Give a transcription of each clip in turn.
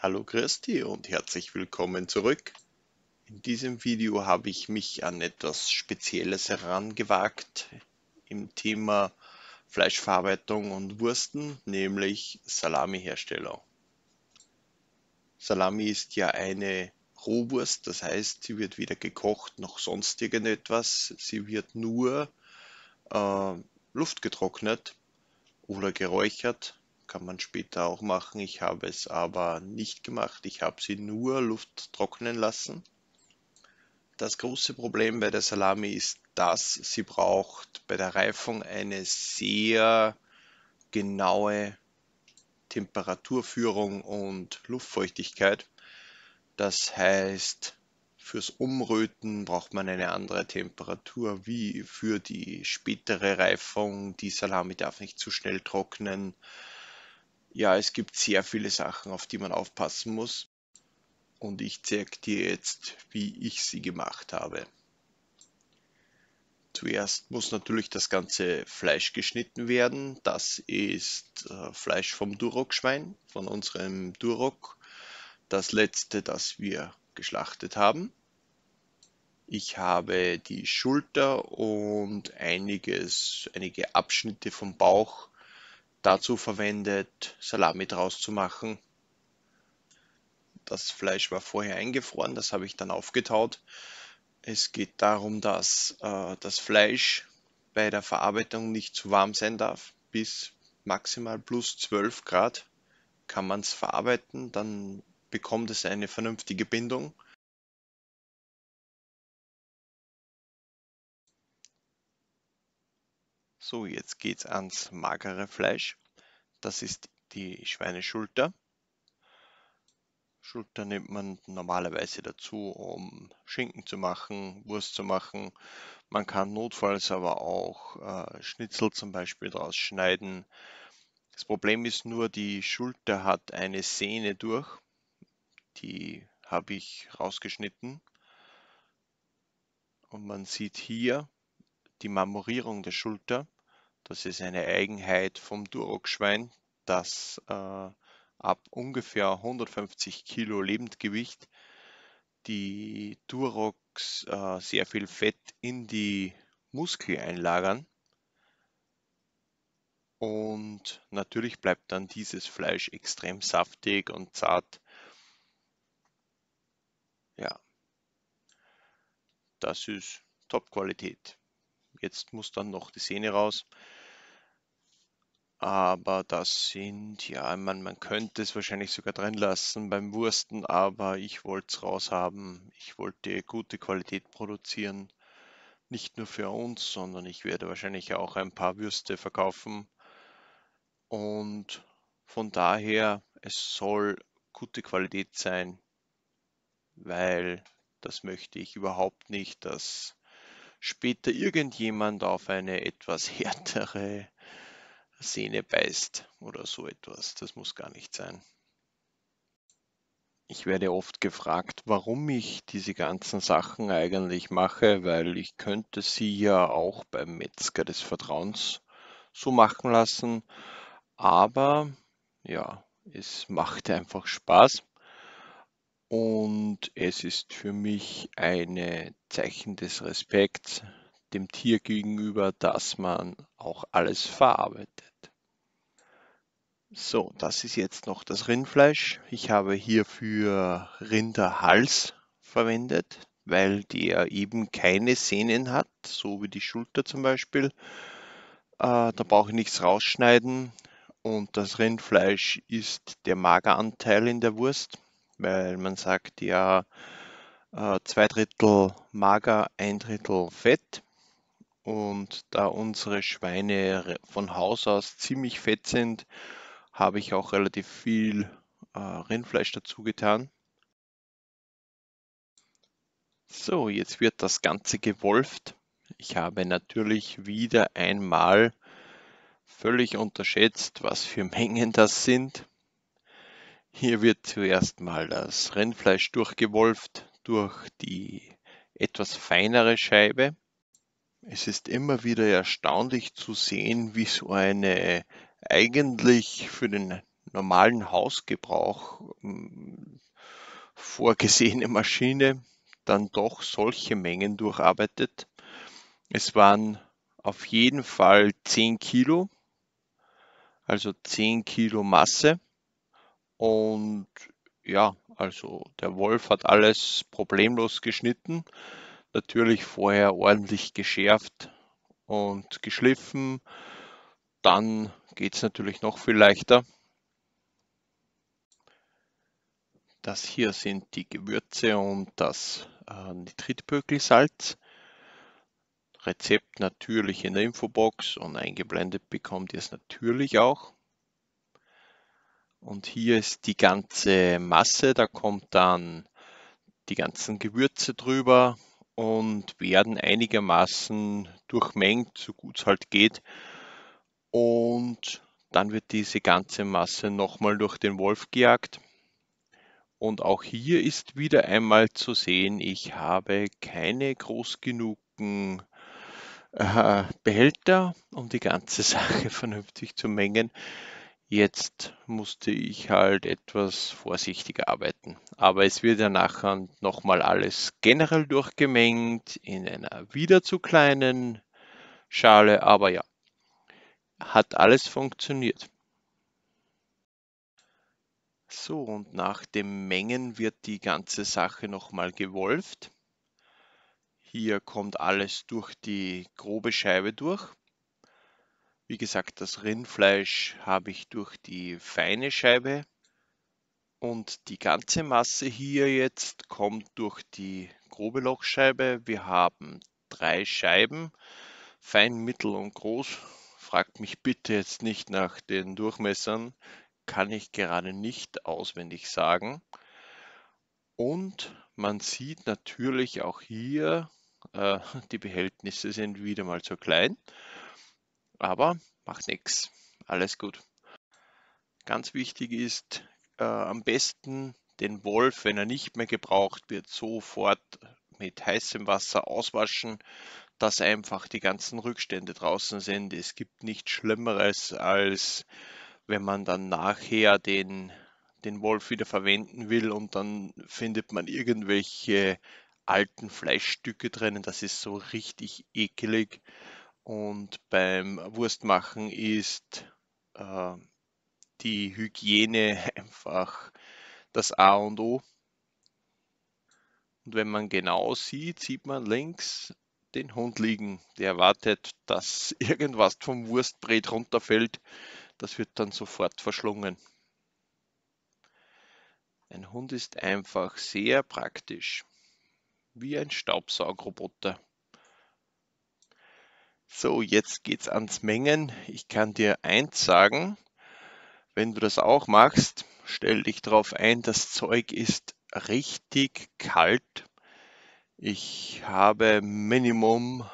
Hallo Christi und herzlich willkommen zurück. In diesem Video habe ich mich an etwas Spezielles herangewagt im Thema Fleischverarbeitung und Wursten, nämlich Salamiherstellung. Salami ist ja eine Rohwurst, das heißt, sie wird weder gekocht noch sonst irgendetwas. Sie wird nur äh, luftgetrocknet oder geräuchert kann man später auch machen. Ich habe es aber nicht gemacht. Ich habe sie nur Luft trocknen lassen. Das große Problem bei der Salami ist, dass sie braucht bei der Reifung eine sehr genaue Temperaturführung und Luftfeuchtigkeit. Das heißt, fürs Umröten braucht man eine andere Temperatur wie für die spätere Reifung. Die Salami darf nicht zu schnell trocknen ja, es gibt sehr viele Sachen, auf die man aufpassen muss. Und ich zeige dir jetzt, wie ich sie gemacht habe. Zuerst muss natürlich das ganze Fleisch geschnitten werden. Das ist äh, Fleisch vom Durok-Schwein, von unserem Durok. Das letzte, das wir geschlachtet haben. Ich habe die Schulter und einiges, einige Abschnitte vom Bauch dazu verwendet, Salami draus zu machen. Das Fleisch war vorher eingefroren, das habe ich dann aufgetaut. Es geht darum, dass äh, das Fleisch bei der Verarbeitung nicht zu warm sein darf. Bis maximal plus 12 Grad kann man es verarbeiten, dann bekommt es eine vernünftige Bindung. So, jetzt es ans magere Fleisch. Das ist die Schweineschulter. Schulter nimmt man normalerweise dazu, um Schinken zu machen, Wurst zu machen. Man kann notfalls aber auch äh, Schnitzel zum Beispiel daraus schneiden. Das Problem ist nur, die Schulter hat eine Sehne durch. Die habe ich rausgeschnitten. Und man sieht hier die Marmorierung der Schulter. Das ist eine Eigenheit vom Durockschwein, dass äh, ab ungefähr 150 Kilo Lebendgewicht die Duroks äh, sehr viel Fett in die Muskel einlagern. Und natürlich bleibt dann dieses Fleisch extrem saftig und zart. Ja, das ist Top-Qualität. Jetzt muss dann noch die Sehne raus. Aber das sind, ja, man, man könnte es wahrscheinlich sogar drin lassen beim Wursten, aber ich wollte es raushaben. Ich wollte gute Qualität produzieren. Nicht nur für uns, sondern ich werde wahrscheinlich auch ein paar Würste verkaufen. Und von daher, es soll gute Qualität sein, weil das möchte ich überhaupt nicht, dass später irgendjemand auf eine etwas härtere Sehne beißt oder so etwas. Das muss gar nicht sein. Ich werde oft gefragt, warum ich diese ganzen Sachen eigentlich mache, weil ich könnte sie ja auch beim Metzger des Vertrauens so machen lassen. Aber ja, es macht einfach Spaß. Und es ist für mich ein Zeichen des Respekts dem Tier gegenüber, dass man auch alles verarbeitet. So, das ist jetzt noch das Rindfleisch. Ich habe hierfür Rinderhals verwendet, weil der eben keine Sehnen hat, so wie die Schulter zum Beispiel. Äh, da brauche ich nichts rausschneiden. Und das Rindfleisch ist der Mageranteil in der Wurst, weil man sagt ja äh, zwei Drittel Mager, ein Drittel Fett. Und da unsere Schweine von Haus aus ziemlich fett sind, habe ich auch relativ viel äh, Rindfleisch dazu getan. So, jetzt wird das Ganze gewolft. Ich habe natürlich wieder einmal völlig unterschätzt, was für Mengen das sind. Hier wird zuerst mal das Rindfleisch durchgewolft durch die etwas feinere Scheibe. Es ist immer wieder erstaunlich zu sehen, wie so eine eigentlich für den normalen Hausgebrauch hm, vorgesehene Maschine dann doch solche Mengen durcharbeitet. Es waren auf jeden Fall 10 Kilo, also 10 Kilo Masse. Und ja, also der Wolf hat alles problemlos geschnitten natürlich vorher ordentlich geschärft und geschliffen. Dann geht es natürlich noch viel leichter. Das hier sind die Gewürze und das äh, Nitritpökelsalz. Rezept natürlich in der Infobox und eingeblendet bekommt ihr es natürlich auch. Und hier ist die ganze Masse, da kommt dann die ganzen Gewürze drüber, und werden einigermaßen durchmengt, so gut es halt geht. Und dann wird diese ganze Masse nochmal durch den Wolf gejagt. Und auch hier ist wieder einmal zu sehen, ich habe keine groß genug äh, Behälter, um die ganze Sache vernünftig zu mengen. Jetzt musste ich halt etwas vorsichtiger arbeiten. Aber es wird ja nachher nochmal alles generell durchgemengt in einer wieder zu kleinen Schale. Aber ja, hat alles funktioniert. So, und nach dem Mengen wird die ganze Sache nochmal gewolft. Hier kommt alles durch die grobe Scheibe durch. Wie gesagt, das Rindfleisch habe ich durch die feine Scheibe und die ganze Masse hier jetzt kommt durch die grobe Lochscheibe. Wir haben drei Scheiben, fein, mittel und groß. Fragt mich bitte jetzt nicht nach den Durchmessern, kann ich gerade nicht auswendig sagen. Und man sieht natürlich auch hier, äh, die Behältnisse sind wieder mal so klein. Aber macht nichts. Alles gut. Ganz wichtig ist äh, am besten den Wolf, wenn er nicht mehr gebraucht wird, sofort mit heißem Wasser auswaschen, dass einfach die ganzen Rückstände draußen sind. Es gibt nichts Schlimmeres, als wenn man dann nachher den, den Wolf wieder verwenden will und dann findet man irgendwelche alten Fleischstücke drinnen. Das ist so richtig ekelig. Und beim Wurstmachen ist äh, die Hygiene einfach das A und O. Und wenn man genau sieht, sieht man links den Hund liegen, der erwartet, dass irgendwas vom Wurstbret runterfällt. Das wird dann sofort verschlungen. Ein Hund ist einfach sehr praktisch, wie ein Staubsaugroboter. So, jetzt geht's ans Mengen. Ich kann dir eins sagen, wenn du das auch machst, stell dich darauf ein, das Zeug ist richtig kalt. Ich habe Minimum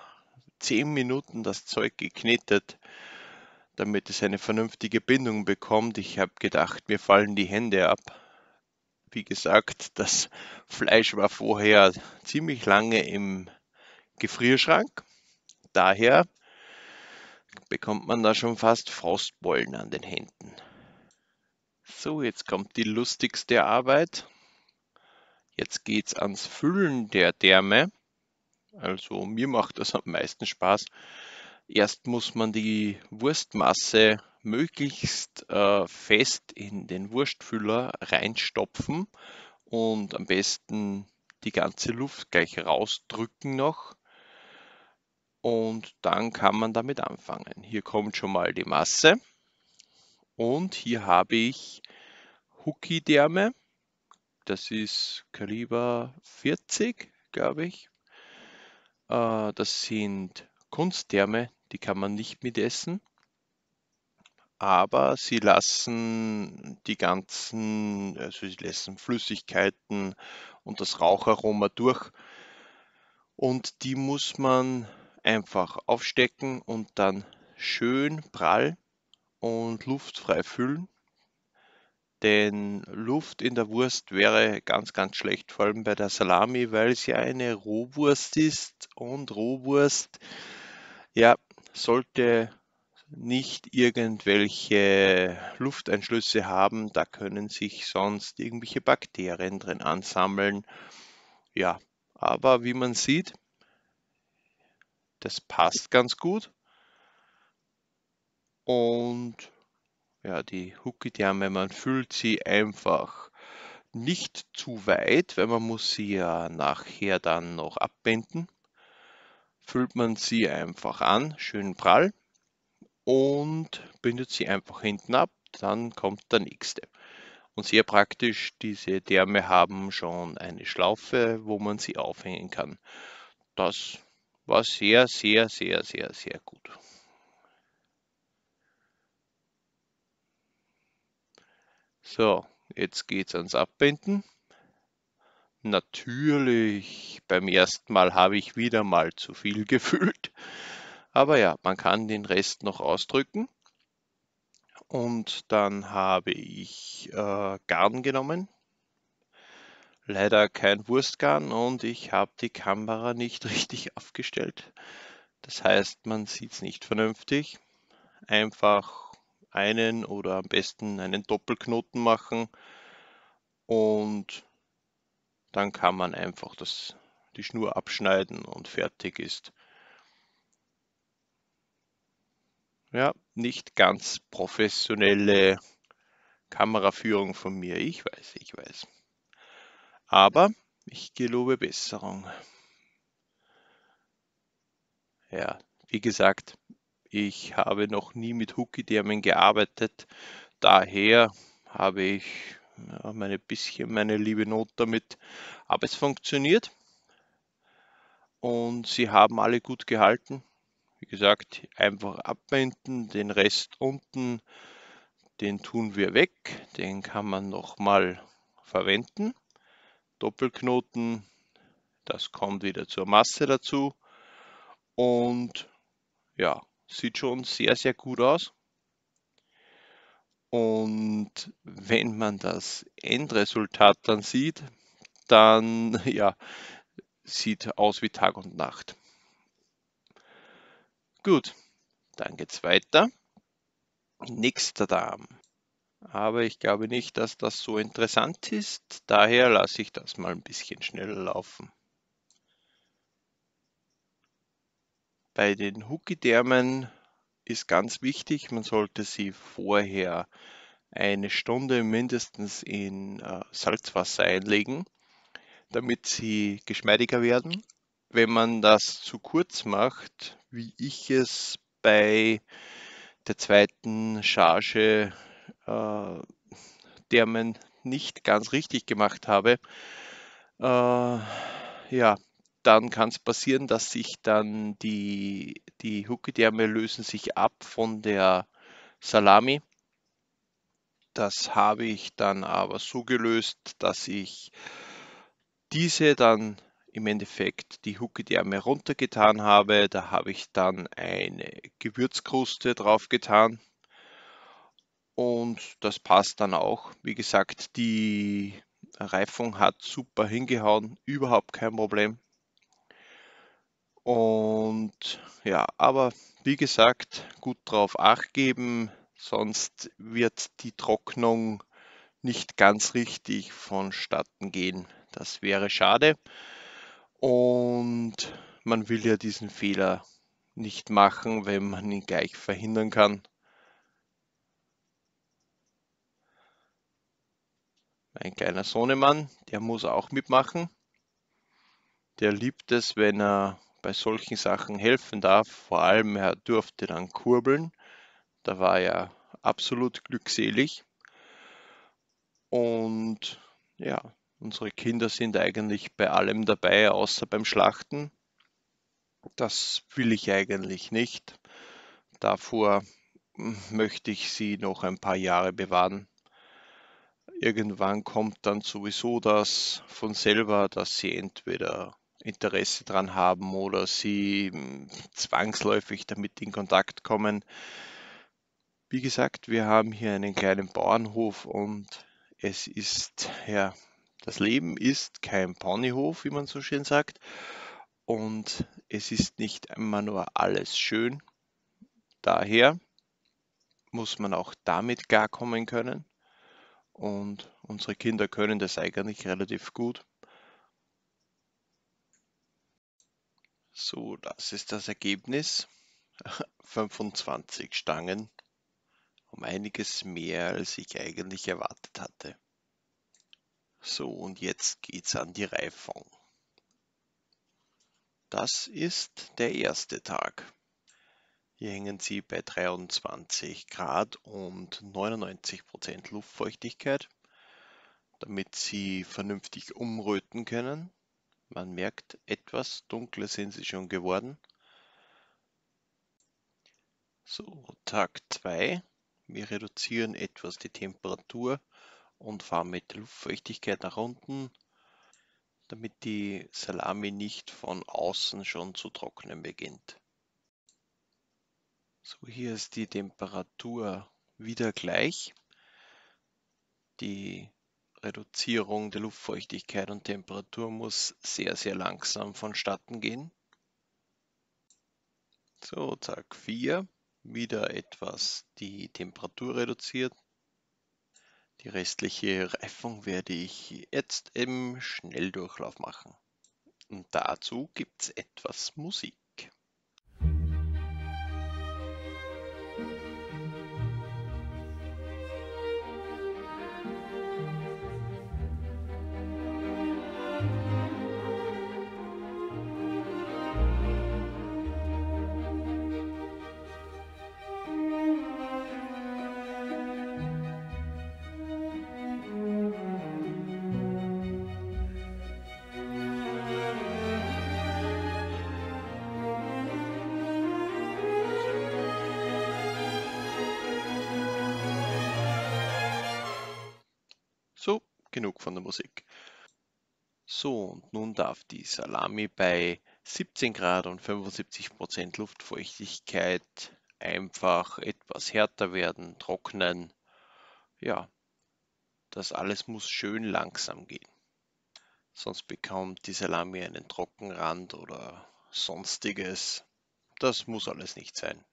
10 Minuten das Zeug geknetet, damit es eine vernünftige Bindung bekommt. Ich habe gedacht, mir fallen die Hände ab. Wie gesagt, das Fleisch war vorher ziemlich lange im Gefrierschrank Daher bekommt man da schon fast Frostbollen an den Händen. So, jetzt kommt die lustigste Arbeit. Jetzt geht's ans Füllen der Därme. Also mir macht das am meisten Spaß. Erst muss man die Wurstmasse möglichst äh, fest in den Wurstfüller reinstopfen und am besten die ganze Luft gleich rausdrücken noch und dann kann man damit anfangen. Hier kommt schon mal die Masse und hier habe ich Hookie-Därme, Das ist Kaliber 40, glaube ich. Äh, das sind Kunstdärme, die kann man nicht mitessen. Aber sie lassen die ganzen, also sie lassen Flüssigkeiten und das Raucharoma durch. Und die muss man Einfach aufstecken und dann schön prall und luftfrei füllen. Denn Luft in der Wurst wäre ganz, ganz schlecht, vor allem bei der Salami, weil sie eine Rohwurst ist und Rohwurst, ja, sollte nicht irgendwelche Lufteinschlüsse haben, da können sich sonst irgendwelche Bakterien drin ansammeln. Ja, aber wie man sieht, das passt ganz gut. Und ja, die Huckidärme, man füllt sie einfach nicht zu weit, weil man muss sie ja nachher dann noch abbinden. Füllt man sie einfach an, schön prall und bindet sie einfach hinten ab, dann kommt der nächste. Und sehr praktisch, diese Därme haben schon eine Schlaufe, wo man sie aufhängen kann. Das war sehr, sehr, sehr, sehr, sehr gut. So, jetzt geht es ans Abbinden. Natürlich, beim ersten Mal habe ich wieder mal zu viel gefühlt. Aber ja, man kann den Rest noch ausdrücken. Und dann habe ich äh, Garn genommen, leider kein Wurstgarn und ich habe die Kamera nicht richtig aufgestellt. Das heißt, man sieht es nicht vernünftig. Einfach einen oder am besten einen Doppelknoten machen und dann kann man einfach das, die Schnur abschneiden und fertig ist. Ja, nicht ganz professionelle Kameraführung von mir. Ich weiß, ich weiß. Aber ich gelobe Besserung. Ja, wie gesagt, ich habe noch nie mit Hookie-Därmen gearbeitet. Daher habe ich ja, meine bisschen meine liebe Not damit. Aber es funktioniert. Und sie haben alle gut gehalten. Wie gesagt, einfach abwenden, den Rest unten, den tun wir weg, den kann man nochmal verwenden. Doppelknoten. Das kommt wieder zur Masse dazu. Und ja, sieht schon sehr, sehr gut aus. Und wenn man das Endresultat dann sieht, dann ja, sieht aus wie Tag und Nacht. Gut, dann geht's weiter. Nächster Darm aber ich glaube nicht, dass das so interessant ist. Daher lasse ich das mal ein bisschen schneller laufen. Bei den Hookidermen ist ganz wichtig, man sollte sie vorher eine Stunde mindestens in äh, Salzwasser einlegen, damit sie geschmeidiger werden. Wenn man das zu kurz macht, wie ich es bei der zweiten Charge äh, der man nicht ganz richtig gemacht habe, äh, ja, dann kann es passieren, dass sich dann die, die Huckederme lösen sich ab von der Salami. Das habe ich dann aber so gelöst, dass ich diese dann im Endeffekt die Huckederme runtergetan habe. Da habe ich dann eine Gewürzkruste drauf getan. Und das passt dann auch. Wie gesagt, die Reifung hat super hingehauen, überhaupt kein Problem. Und ja, aber wie gesagt, gut drauf acht geben, sonst wird die Trocknung nicht ganz richtig vonstatten gehen. Das wäre schade. Und man will ja diesen Fehler nicht machen, wenn man ihn gleich verhindern kann. ein kleiner Sohnemann, der muss auch mitmachen. Der liebt es, wenn er bei solchen Sachen helfen darf. Vor allem, er durfte dann kurbeln. Da war er absolut glückselig. Und ja, unsere Kinder sind eigentlich bei allem dabei, außer beim Schlachten. Das will ich eigentlich nicht. Davor hm, möchte ich sie noch ein paar Jahre bewahren irgendwann kommt dann sowieso das von selber, dass sie entweder Interesse daran haben oder sie hm, zwangsläufig damit in Kontakt kommen. Wie gesagt, wir haben hier einen kleinen Bauernhof und es ist, ja, das Leben ist kein Ponyhof, wie man so schön sagt. Und es ist nicht immer nur alles schön. Daher muss man auch damit klarkommen können. Und unsere Kinder können das eigentlich relativ gut. So, das ist das Ergebnis. 25 Stangen. Um einiges mehr, als ich eigentlich erwartet hatte. So, und jetzt geht's an die Reifung. Das ist der erste Tag. Hier hängen sie bei 23 Grad und 99 Prozent Luftfeuchtigkeit, damit sie vernünftig umröten können. Man merkt, etwas dunkler sind sie schon geworden. So, Tag 2. Wir reduzieren etwas die Temperatur und fahren mit der Luftfeuchtigkeit nach unten, damit die Salami nicht von außen schon zu trocknen beginnt. So, hier ist die Temperatur wieder gleich. Die Reduzierung der Luftfeuchtigkeit und Temperatur muss sehr, sehr langsam vonstatten gehen. So, Tag 4, wieder etwas die Temperatur reduziert. Die restliche Reifung werde ich jetzt im Schnelldurchlauf machen. Und dazu gibt es etwas Musik. Eindruck von der Musik. So, und nun darf die Salami bei 17 Grad und 75 Prozent Luftfeuchtigkeit einfach etwas härter werden, trocknen. Ja, das alles muss schön langsam gehen. Sonst bekommt die Salami einen Trockenrand oder sonstiges. Das muss alles nicht sein.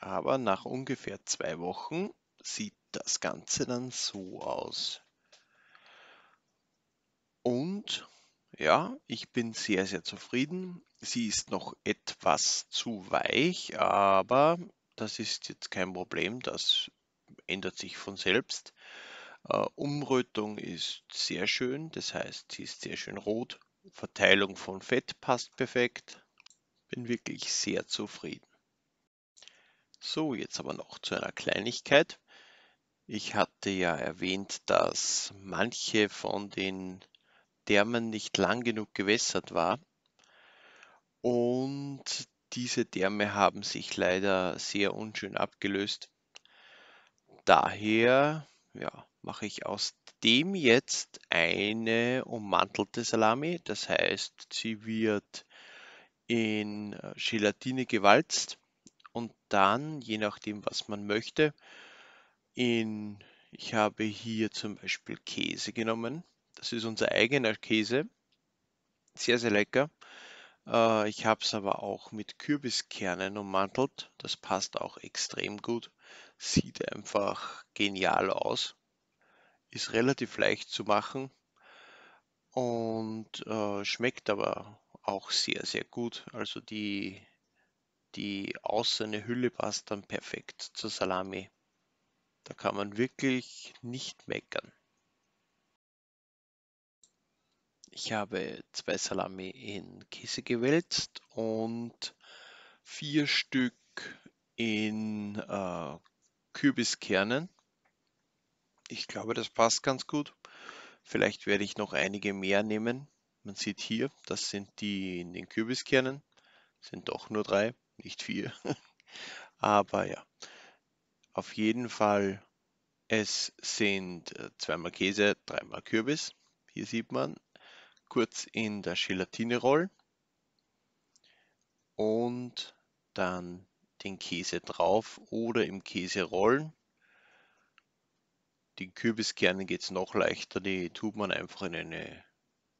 Aber nach ungefähr zwei Wochen sieht das Ganze dann so aus. Und ja, ich bin sehr, sehr zufrieden. Sie ist noch etwas zu weich, aber das ist jetzt kein Problem. Das ändert sich von selbst. Äh, Umrötung ist sehr schön, das heißt, sie ist sehr schön rot. Verteilung von Fett passt perfekt. Bin wirklich sehr zufrieden. So, jetzt aber noch zu einer Kleinigkeit. Ich hatte ja erwähnt, dass manche von den der man nicht lang genug gewässert war. Und diese Därme haben sich leider sehr unschön abgelöst. Daher ja, mache ich aus dem jetzt eine ummantelte Salami. Das heißt, sie wird in äh, Gelatine gewalzt und dann, je nachdem, was man möchte, in, ich habe hier zum Beispiel Käse genommen das ist unser eigener Käse. Sehr, sehr lecker. Äh, ich habe es aber auch mit Kürbiskernen ummantelt. Das passt auch extrem gut. Sieht einfach genial aus. Ist relativ leicht zu machen und äh, schmeckt aber auch sehr, sehr gut. Also die, die außene Hülle passt dann perfekt zur Salami. Da kann man wirklich nicht meckern. Ich habe zwei Salami in Käse gewälzt und vier Stück in äh, Kürbiskernen. Ich glaube, das passt ganz gut. Vielleicht werde ich noch einige mehr nehmen. Man sieht hier, das sind die in den Kürbiskernen. Sind doch nur drei, nicht vier. Aber ja, auf jeden Fall, es sind äh, zweimal Käse, dreimal Kürbis. Hier sieht man kurz in der Gelatine rollen und dann den Käse drauf oder im Käse rollen. Die Kürbiskerne geht es noch leichter, die tut man einfach in eine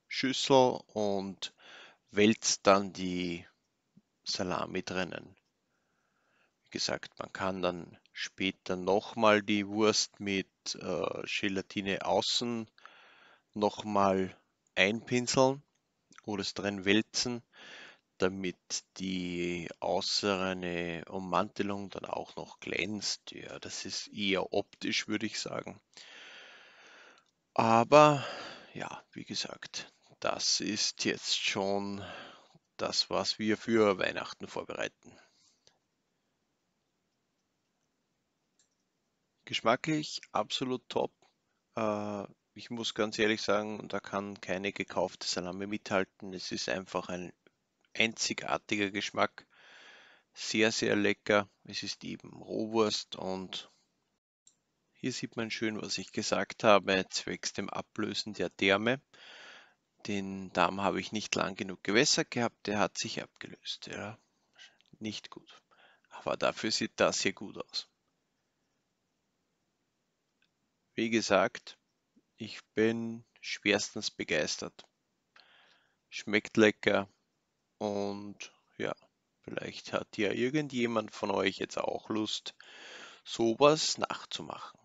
Schüssel und wälzt dann die Salami drinnen. Wie gesagt, man kann dann später nochmal die Wurst mit äh, Gelatine außen nochmal einpinseln oder es drin wälzen, damit die äußere Ummantelung dann auch noch glänzt. Ja, das ist eher optisch, würde ich sagen. Aber ja, wie gesagt, das ist jetzt schon das, was wir für Weihnachten vorbereiten. Geschmacklich absolut top. Äh, ich muss ganz ehrlich sagen, da kann keine gekaufte Salami mithalten. Es ist einfach ein einzigartiger Geschmack. Sehr, sehr lecker. Es ist eben Rohwurst und hier sieht man schön, was ich gesagt habe, zwecks dem Ablösen der Därme. Den Darm habe ich nicht lang genug gewässert gehabt, der hat sich abgelöst. Ja, nicht gut. Aber dafür sieht das hier gut aus. Wie gesagt, ich bin schwerstens begeistert. Schmeckt lecker und ja, vielleicht hat ja irgendjemand von euch jetzt auch Lust, sowas nachzumachen.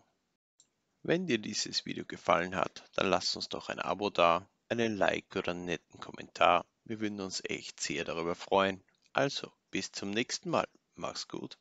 Wenn dir dieses Video gefallen hat, dann lass uns doch ein Abo da, einen Like oder einen netten Kommentar. Wir würden uns echt sehr darüber freuen. Also, bis zum nächsten Mal. Mach's gut.